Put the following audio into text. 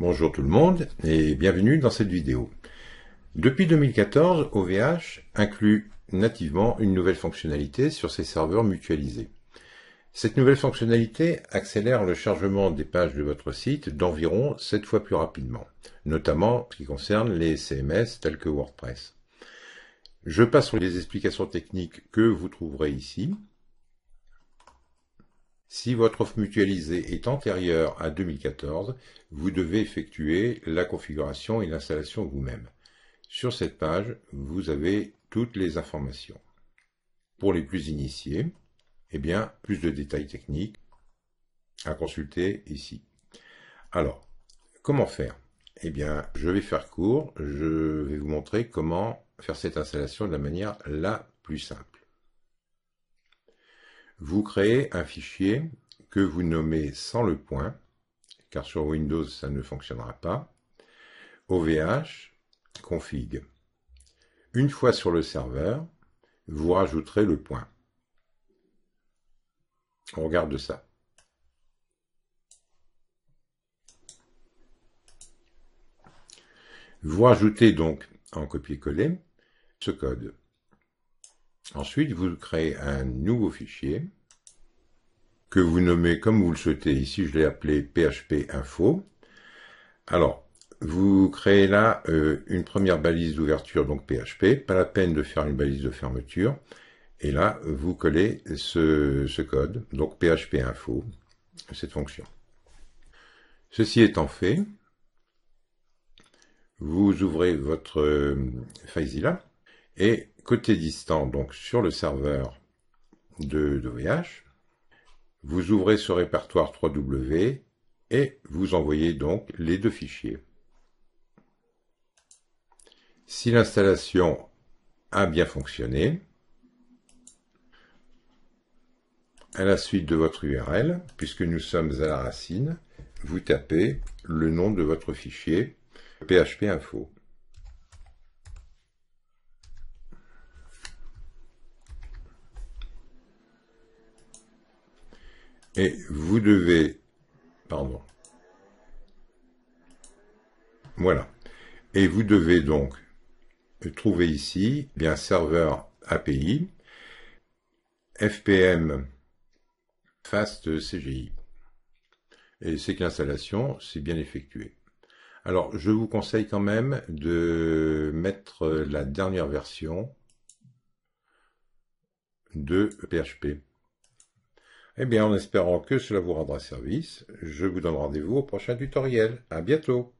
Bonjour tout le monde et bienvenue dans cette vidéo. Depuis 2014, OVH inclut nativement une nouvelle fonctionnalité sur ses serveurs mutualisés. Cette nouvelle fonctionnalité accélère le chargement des pages de votre site d'environ 7 fois plus rapidement, notamment ce qui concerne les CMS tels que WordPress. Je passe sur les explications techniques que vous trouverez ici. Si votre offre mutualisée est antérieure à 2014, vous devez effectuer la configuration et l'installation vous-même. Sur cette page, vous avez toutes les informations. Pour les plus initiés, eh bien, plus de détails techniques à consulter ici. Alors, comment faire Eh bien, je vais faire court, je vais vous montrer comment faire cette installation de la manière la plus simple. Vous créez un fichier que vous nommez sans le point, car sur Windows ça ne fonctionnera pas, OVH config. Une fois sur le serveur, vous rajouterez le point. On regarde ça. Vous rajoutez donc en copier-coller ce code. Ensuite, vous créez un nouveau fichier que vous nommez comme vous le souhaitez. Ici, je l'ai appelé PHP Info. Alors, vous créez là euh, une première balise d'ouverture, donc PHP. Pas la peine de faire une balise de fermeture. Et là, vous collez ce, code, donc PHP Info, cette fonction. Ceci étant fait, vous ouvrez votre euh, et côté distant, donc sur le serveur de VH, vous ouvrez ce répertoire 3W et vous envoyez donc les deux fichiers. Si l'installation a bien fonctionné, à la suite de votre URL, puisque nous sommes à la racine, vous tapez le nom de votre fichier PHP Info. Et vous devez... Pardon. Voilà. Et vous devez donc trouver ici bien serveur API FPM Fast CGI. Et c'est que l'installation s'est bien effectuée. Alors, je vous conseille quand même de mettre la dernière version de PHP. Eh bien, en espérant que cela vous rendra service, je vous donne rendez-vous au prochain tutoriel. À bientôt